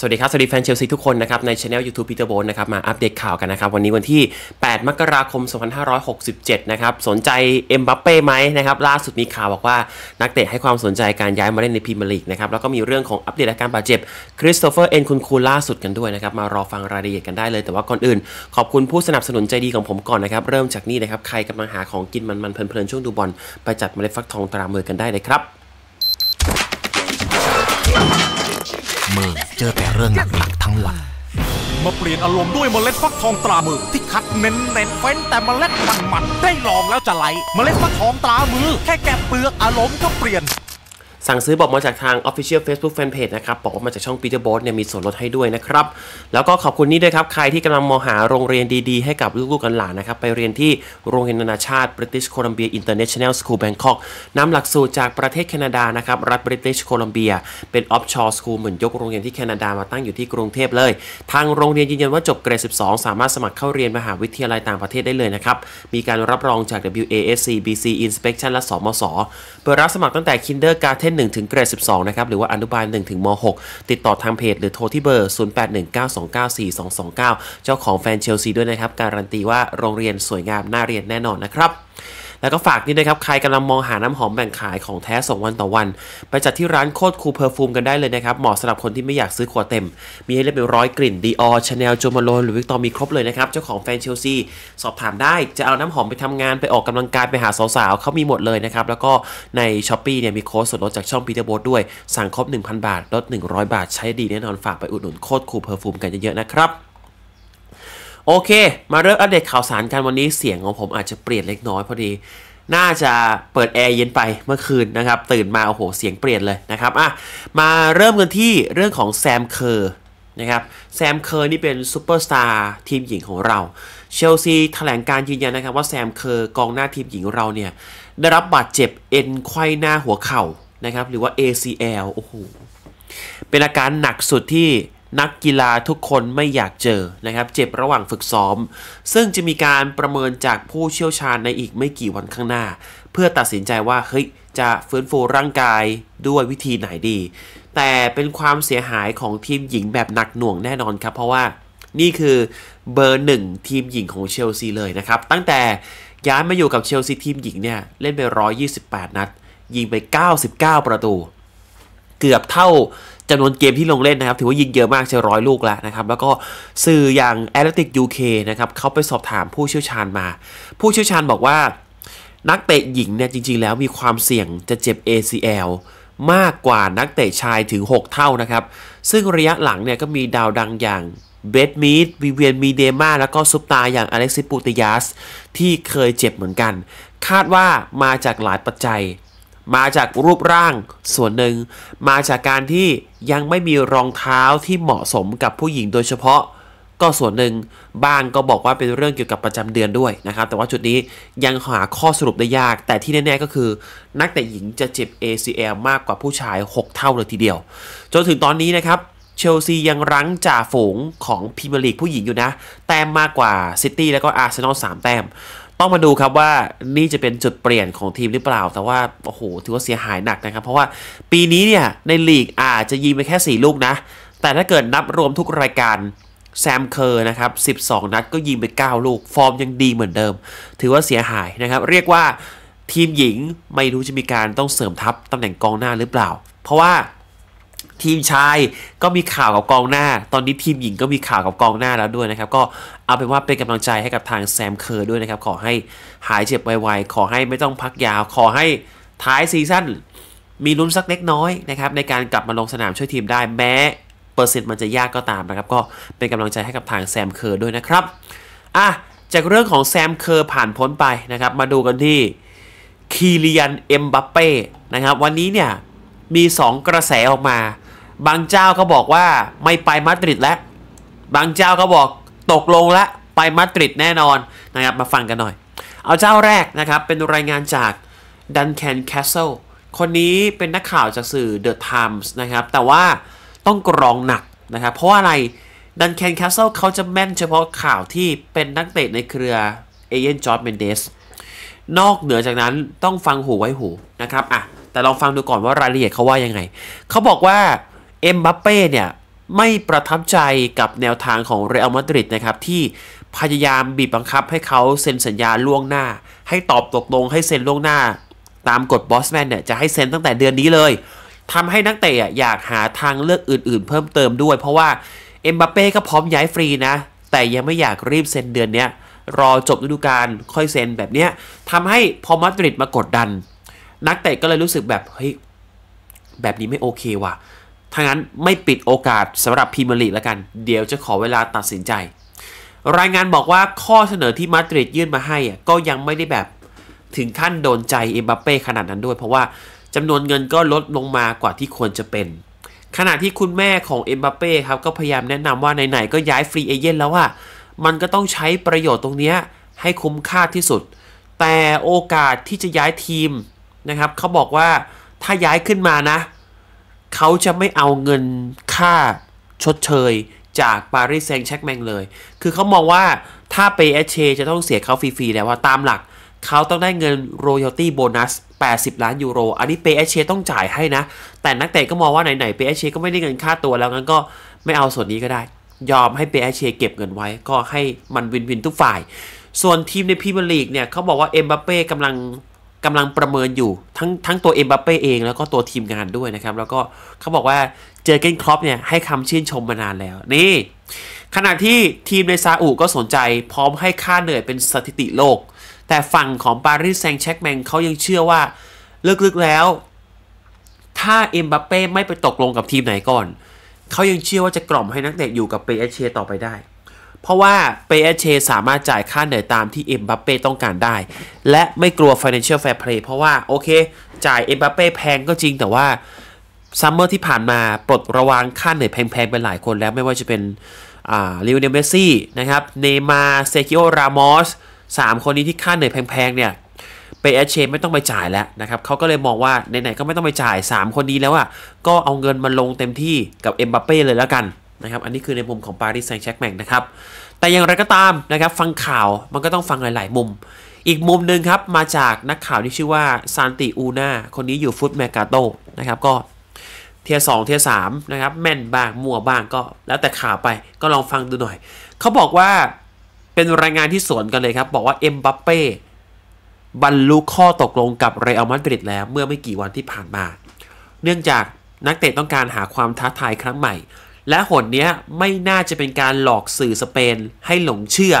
สวัสดีครับ สวัสดีแฟนเชลซีทุกคนนะครับ ในช anel YouTube Peter b o n นะครับ มาอัปเดตข่าวกันนะครับ วันนี้วันที่ 8 มกราคม 2567 นะครับ สนใจเอ็มบัปเป้ไหมนะครับล่าสุดมีข่าวบอกว่า นักเตะให้ความสนใจการย้ายมาเล่นในพรีเมียร์ลีกนะครับ แล้วก็มีเรื่องของอัปเดตอาการบาดเจ็บคริสโตเฟอร์เอ็นคุณคูล่าสุดกันด้วยนะครับ มารอฟังรายละเอียดกันได้เลยแต่ว่าก่อนอื่น ขอบคุณผู้สนับสนุนใจดีของผมก่อนนะครับเริ่มจากนี่นะครับใครกำลังหาของกินมันๆเพลินๆช่วงดูบอลไปจัดเมล็ดฟักทองตรามือกันได้เลยครับเมือเจอแต่เรื่องหนักๆทั้งวันมาเปลี่ยนอารมณ์ด้วยเมล็ดฟักทองตรามือ ที่คัดเน้นเน้นเฟ้นแต่เมล็ดมันๆได้ลองแล้วจะไหลเมล็ดฟักทองตรามือแค่แกะเปลือกอารมณ์ก็เปลี่ยนสั่งซื้อบอกมาจากทาง Official Facebook Fanpage นะครับบอกว่ามาจากช่อง Peter b o s เนี่ยมีส่วนลดให้ด้วยนะครับ แล้วก็ขอบคุณนี่ด้วยครับ ใครที่กำลังมองหาโรงเรียนดี ๆ ให้กับลูกๆกันหลานนะครับ ไปเรียนที่โรงเรียนนานาชาติ British Columbia International School Bangkok นำหลักสูตรจากประเทศแคนาดานะครับ รัฐ British Columbia เป็น offshore school เหมือนยกโรงเรียนที่แคนาดามาตั้งอยู่ที่กรุงเทพเลยทางโรงเรียนยืนยันว่าจบเกรด12 สามารถสมัครเข้าเรียนมหาวิทยาลัยต่างประเทศได้เลยนะครับมีการรับรองจาก WASC BC Inspection และสมศเปิดรับสมัครตั้งแต่ Kindergarten 1ถึงเกรด12 นะครับ หรือว่าอนุบาล1ถึงม6ติดต่อทางเพจหรือโทรที่เบอร์ 0819294229 เจ้าของแฟนเชลซีด้วยนะครับ การันตีว่าโรงเรียนสวยงาม น่าเรียนแน่นอนนะครับแล้วก็ฝากนี่นะครับใครกำลังมองหาน้ำหอมแบ่งขายของแท้ส่งวันต่อวันไปจัดที่ร้านโคตรคูเพอร์ฟูมกันได้เลยนะครับเหมาะสำหรับคนที่ไม่อยากซื้อขวดเต็มมีให้เลือกเป็นร้อยกลิ่นดีออชาแนลจูมาโล หรือวิกตอมีครบเลยนะครับ เจ้าของแฟนเชลซี สอบถามได้จะเอาน้ำหอมไปทำงานไปออกกำลังกายไปหาสาวๆเขามีหมดเลยนะครับแล้วก็ในช้อปปี้เนี่ยมีโค้ดส่วนลดจากช่องพีเตอร์โบดด้วยสั่งครบ1,000บาท ลด 100 บาท ใช้ดีแน่นอนฝากไปอุดหนุนโคตรคูเพอร์ฟูมกันเยอะๆนะครับโอเคมาเริ่มอัปเดตข่าวสารกันวันนี้เสียงของผมอาจจะเปลี่ยนเล็กน้อยพอดี น่าจะเปิดแอร์เย็นไปเมื่อคืนนะครับตื่นมาโอ้โหเสียงเปลี่ยนเลยนะครับอ่ะมาเริ่มกันที่เรื่องของแซมเคอร์นะครับแซมเคอร์นี่เป็นซูเปอร์สตาร์ทีมหญิงของเราเชลซีแถลงการยืนยันนะครับว่าแซมเคอร์กองหน้าทีมหญิงเราเนี่ยได้รับบาดเจ็บเอ็นไขว้หน้าหัวเข่านะครับหรือว่า ACL โอ้โหเป็นอาการหนักสุดที่นักกีฬาทุกคนไม่อยากเจอนะครับ เจ็บระหว่างฝึกซ้อม ซึ่งจะมีการประเมินจากผู้เชี่ยวชาญในอีกไม่กี่วันข้างหน้า เพื่อตัดสินใจว่าเฮ้ยจะฟื้นฟูร่างกายด้วยวิธีไหนดี แต่เป็นความเสียหายของทีมหญิงแบบหนักหน่วงแน่นอนครับ เพราะว่านี่คือเบอร์หนึ่งทีมหญิงของเชลซีเลยนะครับ ตั้งแต่ย้ายมาอยู่กับเชลซีทีมหญิงเนี่ยเล่นไป128 นัดยิงไป 99 ประตู เกือบเท่าจำนวนเกมที่ลงเล่นนะครับถือว่ายิงเยอะมากเชียร้อยลูกแล้วนะครับ แล้วก็สื่ออย่าง a t l e t i c UK นะครับเขาไปสอบถามผู้เชี่ยวชาญมา ผู้เชี่ยวชาญบอกว่านักเตะหญิงเนี่ยจริงๆ แล้วมีความเสี่ยงจะเจ็บ ACL มากกว่านักเตะชายถึง 6 เท่านะครับ ซึ่งระยะหลังเนี่ยก็มีดาวดังอย่างเบดมีดวิเวียนมีเดมาแล้วก็ซุปตาอย่างอเล็กซิปูติยาส ที่เคยเจ็บเหมือนกัน คาดว่ามาจากหลายปัจจัยมาจากรูปร่างส่วนหนึ่งมาจากการที่ยังไม่มีรองเท้าที่เหมาะสมกับผู้หญิงโดยเฉพาะก็ส่วนหนึ่งบ้างก็บอกว่าเป็นเรื่องเกี่ยวกับประจำเดือนด้วยนะครับ แต่ว่าจุดนี้ยังหาข้อสรุปได้ยากแต่ที่แน่ๆก็คือ นักเตะหญิงจะเจ็บ ACL มากกว่าผู้ชาย 6 เท่าเลยทีเดียวจนถึงตอนนี้นะครับเชลซียังรั้งจ่าฝูงของพรีเมียร์ลีกผู้หญิงอยู่นะ แต้มมากกว่าซิตี้แล้วก็อาร์เซนอล3แต้มต้องมาดูครับว่านี่จะเป็นจุดเปลี่ยนของทีมหรือเปล่า แต่ว่า โอ้โห ถือว่าเสียหายหนักนะครับ เพราะว่าปีนี้เนี่ย ในลีกอาจจะยิงไปแค่ 4 ลูกนะ แต่ถ้าเกิดนับรวมทุกรายการแซมเคอร์นะครับ 12 นัดก็ยิงไป 9 ลูก ฟอร์มยังดีเหมือนเดิม ถือว่าเสียหายนะครับ เรียกว่าทีมหญิงไม่รู้จะมีการต้องเสริมทัพตำแหน่งกองหน้าหรือเปล่า เพราะว่าทีมชายก็มีข่าวกับกองหน้า ตอนนี้ทีมหญิงก็มีข่าวกับกองหน้าแล้วด้วยนะครับ ก็เอาเป็นว่าเป็นกำลังใจให้กับทางแซมเคอร์ด้วยนะครับ ขอให้หายเจ็บไวๆ ขอให้ไม่ต้องพักยาว ขอให้ท้ายซีซั่นมีลุ้นสักเล็กน้อยนะครับในการกลับมาลงสนามช่วยทีมได้แม้เปอร์เซ็นต์มันจะยากก็ตามนะครับ ก็เป็นกำลังใจให้กับทางแซมเคอร์ด้วยนะครับ อ่ะ จากเรื่องของแซมเคอร์ผ่านพ้นไปนะครับ มาดูกันที่คีรียนเอ็มบัปเป้นะครับ วันนี้เนี่ยมี 2 กระแสออกมาบางเจ้าก็บอกว่าไม่ไปมาดริดแล้ว บางเจ้าก็บอกตกลงละไปมาดริดแน่นอนนะครับ มาฟังกันหน่อย เอาเจ้าแรกนะครับ เป็นรายงานจากดันแคนแคสเซิล คนนี้เป็นนักข่าวจากสื่อ The Times นะครับ แต่ว่าต้องกรองหนักนะครับ เพราะอะไรดันแคนแคสเซิลเขาจะแม่นเฉพาะข่าวที่เป็นนักเตะในเครือเอเยนจอร์ดเมนเดส นอกเหนือจากนั้นต้องฟังหูไว้หูนะครับอ่ะแต่ลองฟังดูก่อนว่ารายละเอียดเขาว่ายังไง เขาบอกว่าเอ็มบัปเป้เนี่ยไม่ประทับใจกับแนวทางของเรอัลมาดริดนะครับ ที่พยายามบีบบังคับให้เขาเซ็นสัญญาล่วงหน้า ให้ตอบตกลงให้เซ็นล่วงหน้า ตามกฎบอสแมนเนี่ยจะให้เซ็นตั้งแต่เดือนนี้เลยทำให้นักเตะอยากหาทางเลือกอื่นๆ เพิ่มเติมด้วย เพราะว่าเอ็มบัปเป้ก็พร้อมย้ายฟรีนะ แต่ยังไม่อยากรีบเซ็นเดือนนี้รอจบฤดูกาลค่อยเซ็นแบบเนี้ยทำให้พอมาดริดมากดดัน นักเตะก็เลยรู้สึกแบบเฮ้ยแบบนี้ไม่โอเคว่ะถ้างั้นไม่ปิดโอกาสสำหรับพรีเมียร์ลีกแล้วกัน เดี๋ยวจะขอเวลาตัดสินใจ รายงานบอกว่าข้อเสนอที่มาดริดยื่นมาให้ก็ยังไม่ได้แบบถึงขั้นโดนใจเอ็มบัปเป้ขนาดนั้นด้วย เพราะว่าจำนวนเงินก็ลดลงมากว่าที่ควรจะเป็นขณะที่คุณแม่ของเอ็มบัปเป้ครับ ก็พยายามแนะนำว่าไหน ๆ ก็ย้ายฟรีเอเย่นแล้วว่ามันก็ต้องใช้ประโยชน์ตรงนี้ให้คุ้มค่าที่สุด แต่โอกาสที่จะย้ายทีมนะครับเขาบอกว่าถ้าย้ายขึ้นมานะเขาจะไม่เอาเงินค่าชดเชยจากปารีสแซงแช็กแมงเลย คือเขามองว่าถ้าไปเอชจะต้องเสียเขาฟรีๆ แล้วว่าตามหลักเขาต้องได้เงินโรโยตี้โบนัส 80 ล้านยูโร อันนี้เปเอชต้องจ่ายให้นะ แต่นักเตะก็มองว่าไหนๆเปเอชก็ไม่ได้เงินค่าตัวแล้วงั้นก็ไม่เอาส่วนนี้ก็ได้ ยอมให้เปเอชเก็บเงินไว้ ก็ให้มันวินวินทุกฝ่าย ส่วนทีมในพรีเมียร์ลีกเนี่ยเขาบอกว่าเอ็มบัปเป้กำลังกำลังประเมินอยู่ทั้งทั้งตัวเอ็มบัปเป้เอง แล้วก็ตัวทีมงานด้วยนะครับ แล้วก็เขาบอกว่า เจอเกนครอปเนี่ย ให้คำชื่นชมมานานแล้ว นี่ ขณะที่ทีมในซาอุก็สนใจพร้อมให้ค่าเหนื่อยเป็นสถิติโลก แต่ฝั่งของปารีสแซงต์แช็กแมงเขายังเชื่อว่าลึกๆ แล้ว ถ้าเอ็มบัปเป้ไม่ไปตกลงกับทีมไหนก่อน เขายังเชื่อว่าจะกล่อมให้นักเตะอยู่กับเปเอเชียต่อไปได้เพราะว่าเปเชสามารถจ่ายค่าเหนื่อยตามที่เอ็มบัปเป้ต้องการได้ และไม่กลัว Financial Fair Play เพราะว่า โอเคจ่ายเอ็มบัปเป้แพงก็จริงแต่ว่า ซัมเมอร์ที่ผ่านมาปลดระวางค่าเหนื่อยแพงๆไปหลายคนแล้วไม่ว่าจะเป็นลิวเนเมซี่นะครับเนมาเซกิโอรามอสสามคนนี้ที่ค่าเหนื่อยแพงๆ เนี่ยเปเอชไม่ต้องไปจ่ายแล้วนะครับเขาก็เลยมองว่าไหนๆก็ไม่ต้องไปจ่าย 3 คนนี้แล้วอ่ะก็เอาเงินมาลงเต็มที่กับเอ็มบัปเป้เลยแล้วกันนะครับ อันนี้คือในมุมของปารีสแซงต์แชร์แมงนะครับ แต่อย่างไรก็ตามนะครับ ฟังข่าวมันก็ต้องฟังหลาย ๆ มุม อีกมุมหนึ่งครับ มาจากนักข่าวที่ชื่อว่าซานติอูนา คนนี้อยู่ฟุตแมกาโตนะครับ ก็เทียสองเทียสามนะครับ แม่นบ้าง มั่วบ้างก็ แล้วแต่ข่าวไป ก็ลองฟังดูหน่อย เขาบอกว่าเป็นรายงานที่สวนกันเลยครับ บอกว่าเอ็มบัปเป้บรรลุข้อตกลงกับเรอัลมาดริดแล้วเมื่อไม่กี่วันที่ผ่านมา เนื่องจากนักเตะต้องการหาความท้าทายครั้งใหม่และหนนี้ไม่น่าจะเป็นการหลอกสื่อสเปนให้หลงเชื่อ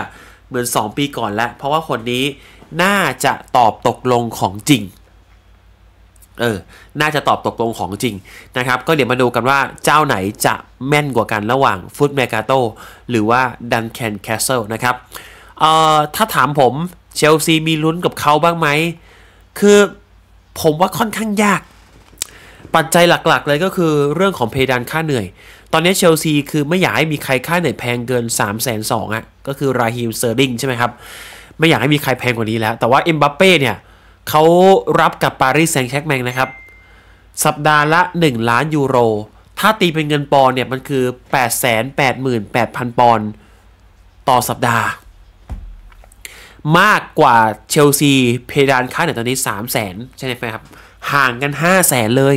เหมือน 2 ปีก่อนแล้วเพราะว่าหนนี้น่าจะตอบตกลงของจริง เออ น่าจะตอบตกลงของจริงนะครับ ก็เดี๋ยวมาดูกันว่าเจ้าไหนจะแม่นกว่ากันระหว่างฟุตเมกาโตหรือว่าดันแคนแคสเซิลนะครับเอ่อถ้าถามผมเชลซีมีลุ้นกับเขาบ้างไหม คือผมว่าค่อนข้างยาก ปัจจัยหลักๆ เลยก็คือเรื่องของเพดานค่าเหนื่อยตอนนี้เชลซีคือไม่อยากให้มีใครค่าเหนื่อยแพงเกิน3แสนสองอ่ะ ก็คือราฮิมเซอร์ลิงใช่ไหมครับ ไม่อยากให้มีใครแพงกว่านี้แล้ว แต่ว่าเอ็มบัปเป้เนี่ยเขารับกับปารีสแซงต์แชรแมงนะครับ สัปดาห์ละ 1 ล้านยูโร ถ้าตีเป็นเงินปอนเนี่ยมันคือ 888,000 ปอน ต่อสัปดาห์ มากกว่าเชลซี เพดานค่าเหนื่อยตอนนี้3 0 0 0 0 0ใช่ไหมครับห่างกัน5 0 0 0 0 0เลย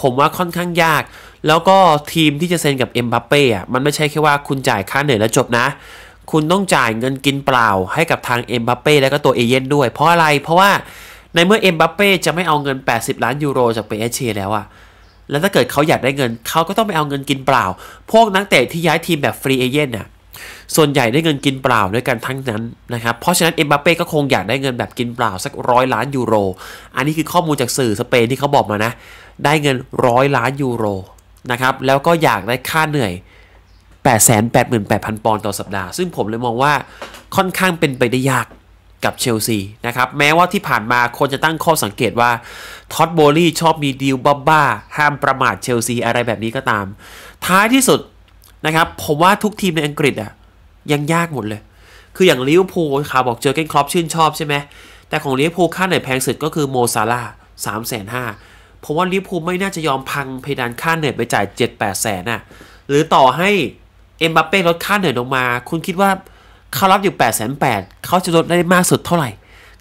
ผมว่าค่อนข้างยากแล้วก็ทีมที่จะเซ็นกับเอ็มบัปเป้อะมันไม่ใช่แค่ว่าคุณจ่ายค่าเหนื่อยแล้วจบนะ คุณต้องจ่ายเงินกินเปล่าให้กับทางเอ็มบัปเป้และก็ตัวเอเย่นด้วย เพราะอะไร เพราะว่าในเมื่อเอ็มบัปเป้จะไม่เอาเงิน 80 ล้านยูโรจากเปเอเชแล้วอะแล้วถ้าเกิดเขาอยากได้เงินเขาก็ต้องไปเอาเงินกินเปล่า พวกนักเตะที่ย้ายทีมแบบฟรีเอเย่นอะส่วนใหญ่ได้เงินกินเปล่าด้วยกันทั้งนั้นนะครับ เพราะฉะนั้นเอ็มบัปเป้ก็คงอยากได้เงินแบบกินเปล่าสักร้อยล้านยูโร อันนี้คือข้อมูลจากสื่อสเปนที่เขาบอกมานะ ได้เงินร้อยล้านยูโรนะครับแล้วก็อยากได้ค่าเหนื่อย 888,000 ปอนด์ต่อสัปดาห์ ซึ่งผมเลยมองว่าค่อนข้างเป็นไปได้ยากกับเชลซีนะครับแม้ว่าที่ผ่านมาคนจะตั้งข้อสังเกตว่าท็อตโบลี่ชอบมีดีลบ้าๆห้ามประมาทเชลซีอะไรแบบนี้ก็ตาม ท้ายที่สุดนะครับผมว่าทุกทีมในอังกฤษอะยังยากหมดเลย คืออย่างลิเวอร์พูลข่าวบอกเจอเกนครอปชื่นชอบใช่ไหม แต่ของลิเวอร์พูลค่าไหนแพงสุดก็คือโมซาลา 3 5 0 0 0เพราะว่าลิเวอร์พูลไม่น่าจะยอมพังเพดานค่าเหนื่อยไปจ่าย 7 8ดแสนน่ะหรือต่อให้เอ็มบัปเป้ลดค่าเหนื่อยลงมา คุณคิดว่าเขารับอยู่8นแปดเขาจะลดได้มากสุดเท่าไหร่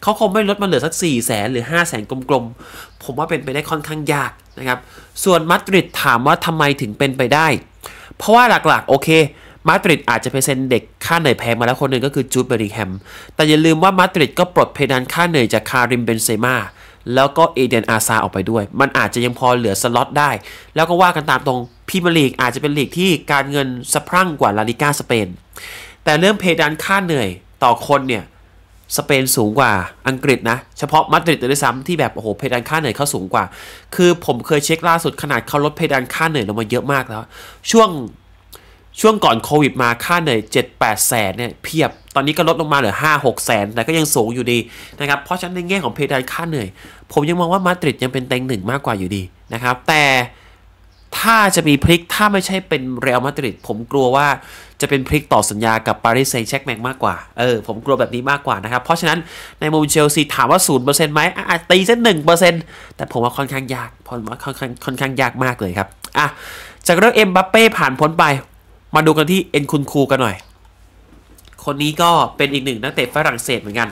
เขาคงไม่ลดมาเหลือสัก4่แสน หรือ5้าแสนกลม ๆ ผมว่าเป็นไปได้ค่อนข้างยากนะครับส่วนมาดริดถามว่าทำไมถึงเป็นไปได้ เพราะว่าหลักๆ โอเคมาดริดอาจจะไปเซ็นเด็กค่าเหนื่อยแพงมาแล้วคนหนึ่งก็คือจูดเบอริแฮมแต่อย่าลืมว่ามาดริดก็ปลดเพดานค่าเหนื่อยจากคาริมเบนเซม่าแล้วก็เอเดนอาซาออกไปด้วย มันอาจจะยังพอเหลือสล็อตได้ แล้วก็ว่ากันตามตรงพีเมรลีกอาจจะเป็นลีกที่การเงินสะพรั่งกว่าลาลิก้าสเปน แต่เรื่องเพดานค่าเหนื่อยต่อคนเนี่ย สเปนสูงกว่าอังกฤษนะ เฉพาะมาดริดเลยซ้ำที่แบบโอ้โหเพดานค่าเหนื่อยเขาสูงกว่า คือผมเคยเช็คล่าสุดขนาดเขาลดเพดานค่าเหนื่อยลงมาเยอะมากแล้ว ช่วงช่วงก่อนโควิดมาค่าเหนื่อย7 8 แสนเนี่ยเพียบตอนนี้ก็ลดลงมาเหลือ 5 6 แสน แต่ก็ยังสูงอยู่ดีนะครับ เพราะฉะนั้นในแง่ของเพดานค่าเหนื่อย ผมยังมองว่ามาดริดยังเป็นเต็งหนึ่งมากกว่าอยู่ดีนะครับ แต่ถ้าจะมีพลิกถ้าไม่ใช่เป็นเรอัลมาดริดผมกลัวว่าจะเป็นพลิกต่อสัญญากับปารีสแซงต์แชรแมงมากกว่า เออผมกลัวแบบนี้มากกว่านะครับเพราะฉะนั้นในมุมเชลซีถามว่า0%ไหมอหะตีเส้นหนึ่งเปอร์เซ็นต์แต่ผมว่าค่อนข้างยากผมว่าค่อนข้างค่อนข้างยากมากเลยครับอ่ะจากเรื่องเอ็มบัปเป้ผ่านพ้นไปมาดูกันที่เอ็นคุนคูกันหน่อย คนนี้ก็เป็นอีกหนึ่งนักเตะฝรั่งเศสเหมือนกัน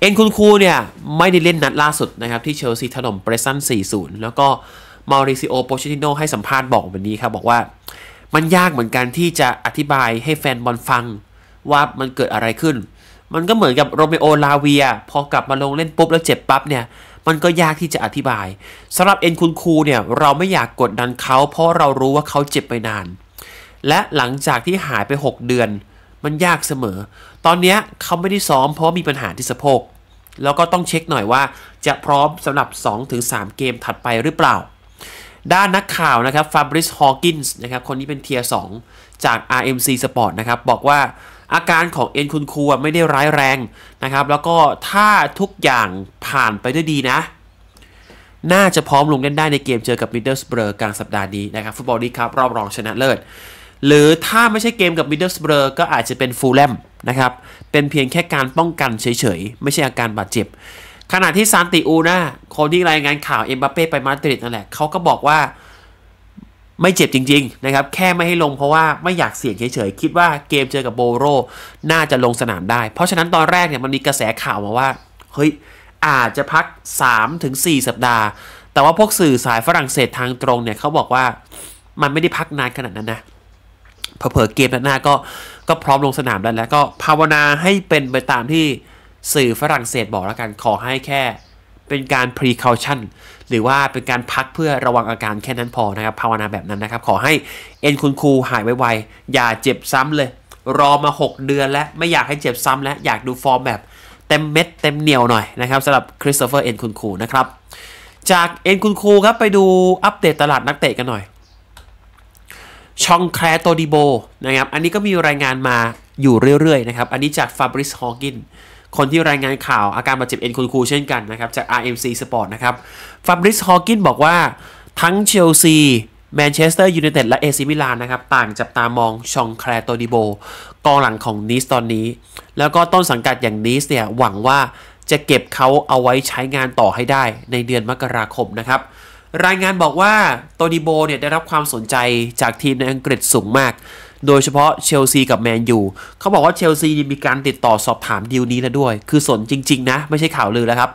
เอ็นคุนคูเนี่ย ไม่ได้เล่นนัดล่าสุดนะครับที่เชลซีถล่มเบรซัน 4-0 แล้วก็มาริซิโอโปเชติโนให้สัมภาษณ์บอกแบบนี้ครับ บอกว่า มันยากเหมือนกันที่จะอธิบายให้แฟนบอลฟังว่ามันเกิดอะไรขึ้น มันก็เหมือนกับโรเมโอลาเวีย พอกลับมาลงเล่นปุ๊บแล้วเจ็บปั๊บเนี่ยมันก็ยากที่จะอธิบายสำหรับเอ็นคุณครูเนี่ยเราไม่อยากกดดันเขาเพราะเรารู้ว่าเขาเจ็บไปนาน และหลังจากที่หายไป 6 เดือน มันยากเสมอ ตอนนี้เขาไม่ได้ซ้อมเพราะมีปัญหาที่สะโพกแล้วก็ต้องเช็คหน่อยว่าจะพร้อมสำหรับ 2-3 เกมถัดไปหรือเปล่า ด้านนักข่าวนะครับฟาบริสฮอว์กินส์นะครับคนนี้เป็นเทียร์2จาก RMC Sport นะครับบอกว่าอาการของเอ็นคุณครูไม่ได้ร้ายแรงนะครับ แล้วก็ถ้าทุกอย่างผ่านไปด้วยดีนะ น่าจะพร้อมลงเล่นได้ในเกมเจอกับมิดเดิลสเบร์กลางสัปดาห์นี้นะครับ ฟุตบอลดีครับรอบรองชนะเลิศหรือถ้าไม่ใช่เกมกับมิดเดิลสเบร์ก็อาจจะเป็นฟูลแลมนะครับ เป็นเพียงแค่การป้องกันเฉยๆ ไม่ใช่อาการบาดเจ็บ ขณะที่ซานติอูนาคนที่รายงานข่าวเอ็มบัปเป้ไปมาดริดนั่นแหละเขาก็บอกว่าไม่เจ็บจริงๆนะครับ แค่ไม่ให้ลงเพราะว่าไม่อยากเสี่ยงเฉยๆ คิดว่าเกมเจอกับโบโรน่าจะลงสนามได้ เพราะฉะนั้นตอนแรกเนี่ยมันมีกระแสข่าวมาว่า เฮ้ยอาจจะพัก 3-4 สัปดาห์ แต่ว่าพวกสื่อสายฝรั่งเศสทางตรงเนี่ยเขาบอกว่ามันไม่ได้พักนานขนาดนั้นนะ เผลอเกมหน้าก็ ก็พร้อมลงสนามแล้วแล้วก็ภาวนาให้เป็นไปตามที่สื่อฝรั่งเศสบอกแล้วกัน ขอให้แค่ เป็นการพรีคาวชั่นหรือว่าเป็นการพักเพื่อระวังอาการแค่นั้นพอนะครับ ภาวนาแบบนั้นนะครับ ขอให้เอ็นคุณครูหายไวๆอย่าเจ็บซ้ำเลย รอมา 6 เดือนแล้ว ไม่อยากให้เจ็บซ้ำแล้ว อยากดูฟอร์มแบบเต็มเม็ดเต็มเหนียวหน่อยนะครับสำหรับคริสโตเฟอร์เอ็นคุณครูนะครับ จากเอ็นคุณครูครับ ไปดูอัปเดตตลาดนักเตะกันหน่อยชองแคร์โตดิโบ นะครับ อันนี้ก็มีรายงานมาอยู่เรื่อยๆนะครับอันนี้จากฟาบริสฮอกินคนที่รายงานข่าวอาการบาดเจ็บเอ็นคุณครูเช่นกันนะครับ จาก RMC Sport นะครับฟาบริสฮอกินบอกว่าทั้งเชลซีแมนเชสเตอร์ยูไนเต็ดและเอซิมิลานนะครับ ต่างจับตามองชองแคลโตดิโบ กองหลังของนีสตอนนี้ แล้วก็ต้นสังกัดอย่างนีสเนี่ยหวังว่าจะเก็บเขาเอาไว้ใช้งานต่อให้ได้ในเดือนมกราคมนะครับ รายงานบอกว่าโตดิโบเนี่ยได้รับความสนใจจากทีมในอังกฤษสูงมากโดยเฉพาะเชลซีกับแมนยูเขาบอกว่าเชลซีมีการติดต่อสอบถามดีลนี้แล้วด้วย คือสนจริง ๆ นะ ไม่ใช่ข่าวลือแล้วครับ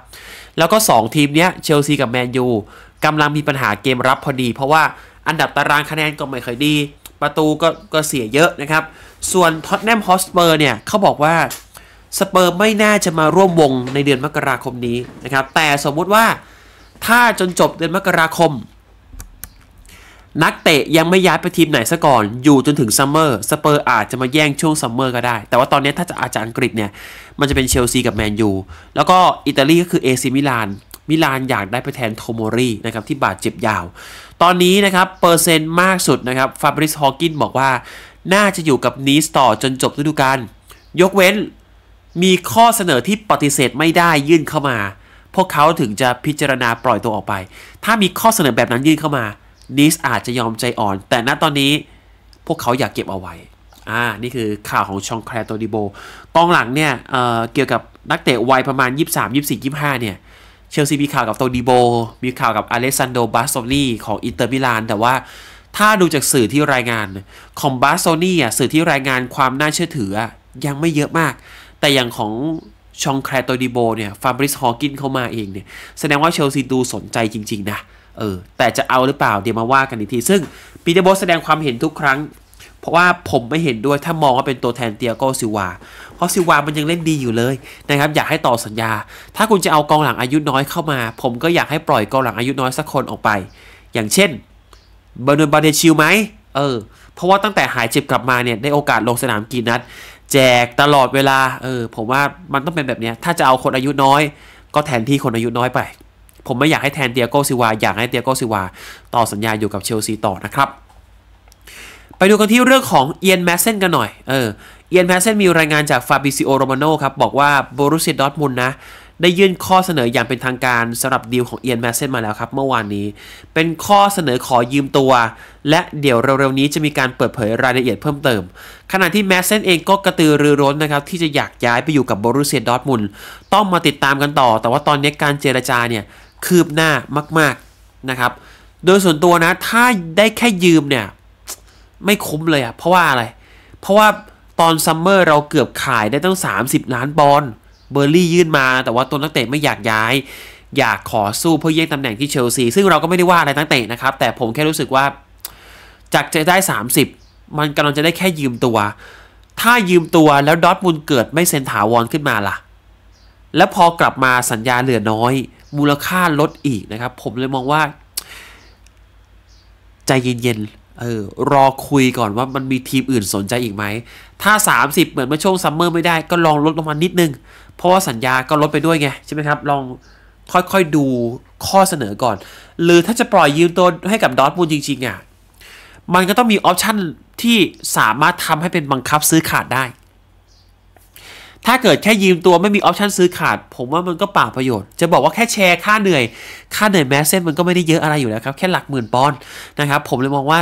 แล้วก็ 2 ทีมเนี้ยเชลซีกับแมนยูกำลังมีปัญหาเกมรับพอดี เพราะว่า อันดับตารางคะแนนก็ไม่ค่อยดี ประตูก็ก็เสียเยอะนะครับ ส่วนท็อตแนมฮอสเปอร์เนี่ย เขาบอกว่าสเปอร์ไม่น่าจะมาร่วมวงในเดือนมกราคมนี้นะครับแต่สมมุติว่าถ้าจนจบเดือนมกราคมนักเตะยังไม่ย้ายไปทีมไหนซะก่อนอยู่จนถึงซัมเมอร์ สเปอร์อาจจะมาแย่งช่วงซัมเมอร์ก็ได้ แต่ว่าตอนนี้ถ้าจะอาจจะอังกฤษเนี่ย มันจะเป็นเชลซีกับแมนยู แล้วก็อิตาลีก็คือเอซิมิลานมิลานอยากได้ไปแทนโทโมรีนะครับที่บาดเจ็บยาว ตอนนี้นะครับ เปอร์เซ็นต์มากสุดนะครับฟาบริสฮอกินบอกว่าน่าจะอยู่กับนีสต่อจนจบฤดูกาลยกเว้นมีข้อเสนอที่ปฏิเสธไม่ได้ยื่นเข้ามา พวกเขาถึงจะพิจารณาปล่อยตัวออกไป ถ้ามีข้อเสนอแบบนั้นยื่นเข้ามาดิสอาจจะยอมใจอ่อน แต่ณตอนนี้พวกเขาอยากเก็บเอาไว้ อ่านี่คือข่าวของชองแคลตโตดิโบกองหลังเนี่ยเเกี่ยวกับนักเตะวัยประมาณ 23 24 25เนี่ย เชลซีมีข่าวกับโตดิโบ มีข่าวกับอเลสซานโดบาสโซนีของอินเตอร์มิลาน แต่ว่าถ้าดูจากสื่อที่รายงานของบาสโซนีอ่ะสื่อที่รายงานความน่าเชื่อถือยังไม่เยอะมาก แต่อย่างของชองแคลตโตดิโบเนี่ยฟาบริสฮอกินเข้ามาเองเนี่ยแสดงว่าเชลซีดูสนใจจริงๆนะเออ แต่จะเอาหรือเปล่าเดี๋ยวมาว่ากันอีกที ซึ่งปีเตอร์โบสแสดงความเห็นทุกครั้ง เพราะว่าผมไม่เห็นด้วย ถ้ามองว่าเป็นตัวแทนเตียโกซิวาเพราะซิวามันยังเล่นดีอยู่เลย นะครับ อยากให้ต่อสัญญา ถ้าคุณจะเอากองหลังอายุน้อยเข้ามา ผมก็อยากให้ปล่อยกองหลังอายุน้อยสักคนออกไป อย่างเช่นเบอร์นบาเดชิลไหมเออ เพราะว่าตั้งแต่หายเจ็บกลับมาเนี่ยได้โอกาสลงสนามกี่นัดจกตลอดเวลา เออ ผมว่ามันต้องเป็นแบบนี้ถ้าจะเอาคนอายุน้อย ก็แทนที่คนอายุน้อยไปผมไม่อยากให้แทนเตียโกซิวา อยากให้เตียโกซิวา ต่อสัญญาอยู่กับเชลซีต่อนะครับ ไปดูกันที่เรื่องของเอียนแมสเซนกันหน่อย เออเอียนแมสเซนมีรายงานจากฟาบิซิโอโรมาโนครับบอกว่าโบรุสเซิยดอตมุนนะได้ยื่นข้อเสนออย่างเป็นทางการสำหรับดีลของเอียนแมสเซนมาแล้วครับ เมื่อวานนี้ เป็นข้อเสนอขอยืมตัว และเดี๋ยวเร็วๆ นี้จะมีการเปิดเผยรายละเอียดเพิ่มเติม ขณะที่แมสเซนเองก็กระตือรือร้นนะครับที่จะอยากย้ายไปอยู่กับโบรุสเซิยดอตมุนต้องมาติดตามกันต่อ แต่ว่าตอนนี้การเจรจาเนี่ยคืบหน้ามากๆนะครับ โดยส่วนตัวนะ ถ้าได้แค่ยืมเนี่ยไม่คุ้มเลยอะเพราะว่าอะไร เพราะว่าตอนซัมเมอร์เราเกือบขายได้ตั้ง30ล้านปอนเบอร์ลี่ยื่นมา แต่ว่าตัวนักเตะไม่อยากย้ายอยากขอสู้เพื่อแย่งตำแหน่งที่เชลซี ซึ่งเราก็ไม่ได้ว่าอะไรนักเตะนะครับ แต่ผมแค่รู้สึกว่าจากจะได้ 30 มันกำลังจะได้แค่ยืมตัว ถ้ายืมตัวแล้วดอทมูลเกิดไม่เซ็นถาวรขึ้นมาล่ะ แล้วพอกลับมาสัญญาเหลือน้อยมูลค่าลดอีกนะครับ ผมเลยมองว่า ใจเย็นๆเออรอคุยก่อนว่ามันมีทีมอื่นสนใจอีกไหม ถ้า 30 เหมือนเมื่อช่วงซัมเมอร์ไม่ได้ ก็ลองลดลงมานิดนึง เพราะว่าสัญญาก็ลดไปด้วยไง ใช่ไหมครับ ลองค่อยๆดูข้อเสนอก่อน หรือถ้าจะปล่อยยืมตัวให้กับดอทมูลจริงๆอ่ะมันก็ต้องมีออปชันที่สามารถทำให้เป็นบังคับซื้อขาดได้ถ้าเกิดแค่ยืมตัวไม่มีออปชันซื้อขาด ผมว่ามันก็ป่าประโยชน์ จะบอกว่าแค่แชร์ค่าเหนื่อย ค่าเหนื่อยแม้เส้นมันก็ไม่ได้เยอะอะไรอยู่แล้วครับ แค่หลักหมื่นปอนด์นะครับ ผมเลยมองว่า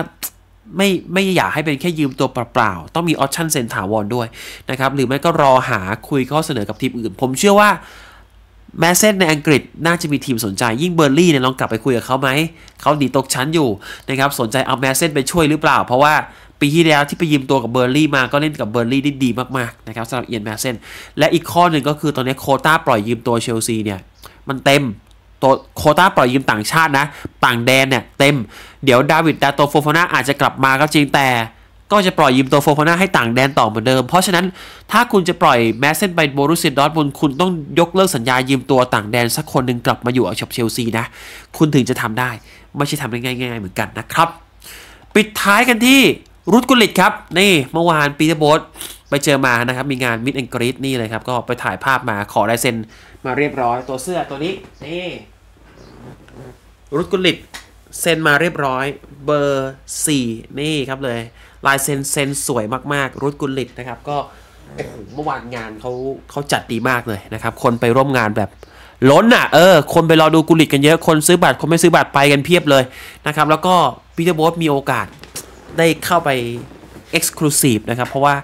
ไม่ไม่อยากให้เป็นแค่ยืมตัวเปล่าๆ ต้องมีออปชันเซ็นถาวรด้วยนะครับ หรือไม่ก็รอหาคุยข้อเสนอกับทีมอื่น ผมเชื่อว่าแมสเซนในอังกฤษ น่าจะมีทีมสนใจยิ่งเบอร์ลี่เนี่ยลองกลับไปคุยกับเขาไหมเขาหนีตกชั้นอยู่นะครับสนใจเอาแมสเซนไปช่วยหรือเปล่า เพราะว่าปีที่แล้วที่ไปยืมตัวกับเบอร์ลี่มาก็เล่นกับเบอร์ลี่ได้ดีมาก ๆ นะครับสำหรับเอียนแมสเซนและอีกข้อหนึ่งก็คือตอนนี้โคต้าปล่อยยืมตัวเชลซีเนี่ย มันเต็มตัวโคต้าปล่อยยืมต่างชาตินะ ต่างแดนเนี่ยเต็ม เดี๋ยวดาวิดดาโตโฟฟาน่าอาจจะกลับมาก็จริงแต่ก็จะปล่อยยืมตัวโฟฟาน่าให้ต่างแดนต่อเหมือนเดิมเพราะฉะนั้นถ้าคุณจะปล่อยแมสเซนไปโบรุสเซนดอ์บุนคุณต้องยกเลิกสัญญายืมตัวต่างแดน สักคนหนึ่งกลับมาอยู่กับเชลซีนะคุณถึงจะทำได้ไม่ใช่ทำได้ง่ายๆเหมือนกันนะครับปิดท้ายกันที่รุดกุลิตครับ นี่เมื่อวานปีเตอร์โบสไปเจอมานะครับ มีงานมิดแอนกรีดนี่เลยครับก็ไปถ่ายภาพมาขอลายเซ็นมาเรียบร้อยตัวเสื้อตัวนี้นี่รุดกุลิตเซ็นมาเรียบร้อยเบอร์ 4 นี่ครับเลย ลายเซ็นเซ็นสวยมาก ๆ รุดกุลิตนะครับก็โอ้โหเมื่อวานงานเขาเขาจัดดีมากเลยนะครับคนไปร่วมงานแบบล้นอ่ะเออคนไปรอดูกุลิตกันเยอะคนซื้อบัตรคนไม่ซื้อบัตรไปกันเพียบเลยนะครับแล้วก็ปีเตอร์โบสมีโอกาสได้เข้าไป Exclusive นะครับเพราะว่า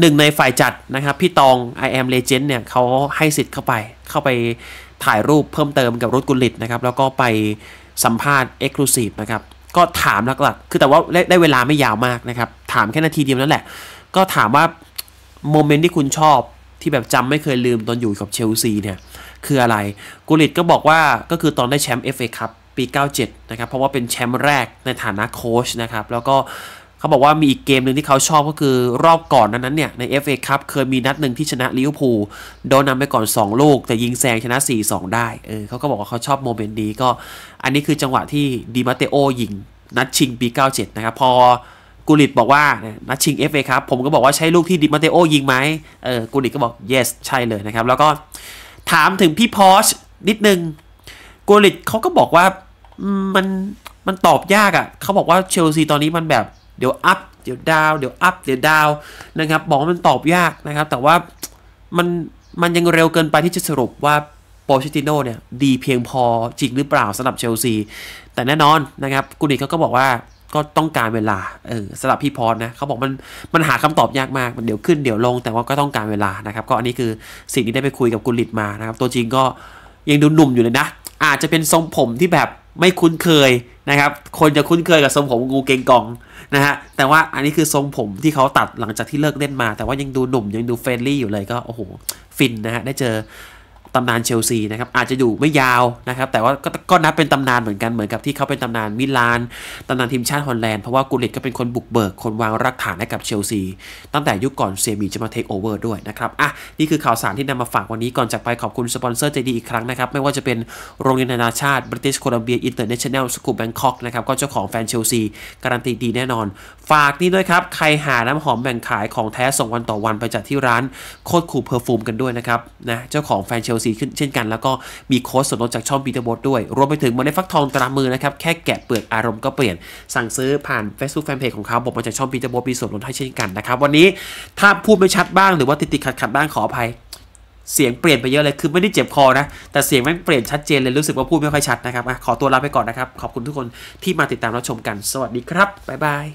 หนึ่งในฝ่ายจัดนะครับพี่ตอง I am Legend เนี่ยเขาให้สิทธิ์เข้าไป เข้าไปถ่ายรูปเพิ่มเติมกับรถดกุลิตนะครับ แล้วก็ไปสัมภาษณ์ Exclusive นะครับ ก็ถามหลักๆคือแต่ว่าได้เวลาไม่ยาวมากนะครับ ถามแค่นาทีเดียวนั่นแหละ ก็ถามว่าโมเมนต์ที่คุณชอบที่แบบจำไม่เคยลืมตอนอยู่กับเชลซีเนี่ยคืออะไรกุลิตก็บอกว่าก็คือตอนได้แชมป์เอฟเอคัพปี 97 นะครับ เพราะว่าเป็นแชมป์แรกในฐานะโค้ชนะครับ แล้วก็เขาบอกว่ามีอีกเกมหนึ่งที่เขาชอบก็คือรอบก่อนนั้นเนี่ย ใน FA ค u ัเคยมีนัดหนึ่งที่ชนะลิเวอร์พูลโดนนำไปก่อน 2 ลูกแต่ยิงแซงชนะ 4-2 ได้เออเขาก็บอกว่าเขาชอบโมเมนต์นี้ก็อันนี้คือจังหวะที่ดีมาเตโอยิงนัดชิงปี 97 นะครับ พอกูริตบอกว่านัดชิง FA ครับผมก็บอกว่าใช่ลูกที่ดิมาเตโอยิงไหมเออกูริตก็บอก yes ใช่เลยนะครับ แล้วก็ถามถึงพี่พอชนิดนึงกูริตเขาก็บอกว่ามันมันตอบยากอะ่ะ เขาบอกว่าเชลซีตอนนี้มันแบบ เดี๋ยวอัพเดี๋ยวดาวเดี๋ยวอัพเดี๋ยวดาวนะครับบอกมันตอบยากนะครับ แต่ว่ามันมันยังเร็วเกินไปที่จะสรุปว่าโปชิติโนเนี่ยดีเพียงพอจริงหรือเปล่าสำหรับเชลซี แต่แน่นอนนะครับกุนิกเขาก็บอกว่าก็ต้องการเวลาเออสำหรับพี่พรนะ เขาบอกมันมันหาคำตอบยากมากมันเดี๋ยวขึ้นเดี๋ยวลงแต่ว่าก็ต้องการเวลานะครับก็อันนี้คือสิ่งที่ได้ไปคุยกับกุลิตมานะครับตัวจริงก็ยังดูหนุ่มอยู่เลยนะ อาจจะเป็นทรงผมที่แบบไม่คุ้นเคยนะครับ คนจะคุ้นเคยกับทรงผมงูเกงกองนะฮะ แต่ว่าอันนี้คือทรงผมที่เขาตัดหลังจากที่เลิกเล่นมา แต่ว่ายังดูหนุ่ม ยังดูเฟรนลี่อยู่เลยก็ โอ้โห ฟินนะฮะได้เจอตำนานเชลซีนะครับอาจจะอยู่ไม่ยาวนะครับแต่ว่าก็นับเป็นตำนานเหมือนกันเหมือนกับที่เขาเป็นตำนานมิลาน ตำนานทีมชาติฮอลแลนด์ เพราะว่ากูลิตก็เป็นคนบุกเบิกคนวางรากฐานให้กับเชลซี ตั้งแต่ยุคก่อนเซมีจะมาเทคโอเวอร์ด้วยนะครับอ่ะนี่คือข่าวสารที่นำมาฝากวันนี้ก่อนจากไปขอบคุณสปอนเซอร์ใจดีอีกครั้งนะครับไม่ว่าจะเป็นโรงเรียนนานาชาติบริติโคลัมเบียอินเตอร์เนชั่นแนลสกูแบงคอกนะครับก็เจ้าของแฟนเชลซีการันตีดีแน่นอน ฝากนี่ด้วยครับใครหาน้ำหอมแบ่งขายของแท้ส่งวันต่อวันไปจากที่ร้านโคตรคูเพอร์ฟูมกันด้วยนะครับนะเจ้าของแฟนเชลซี้นเช่นกันแล้วก็มีโค้ดส่วนลดจากช่องบีเตอร์บอด้วย รวมไปถึงมมนไดฟักทองตรามือนะครับ แค่แกะเปลือกอารมณ์ก็เปลี่ยนสั่งซื้อผ่าน Facebook Fanpage ของเขาบอกมาจากช่องบีเตอร์บอมีส่วนลดให้เช่นกันนะครับ วันนี้ถ้าพูดไม่ชัดบ้างหรือว่าติดติดขัดขัดบ้างขออภัยเสียงเปลี่ยนไปเยอะเลยคือไม่ได้เจ็บคอนะแต่เสียงมันเปลี่ยนชัดเจนเลยรู้สึกว่าพูดไม่ค่อยชัดนะครับขอตัวลาไปก่อนนะครับขอบคุณทุกคนที่มาติดตามรับชมกัน สวัสดีครับบ๊ายบาย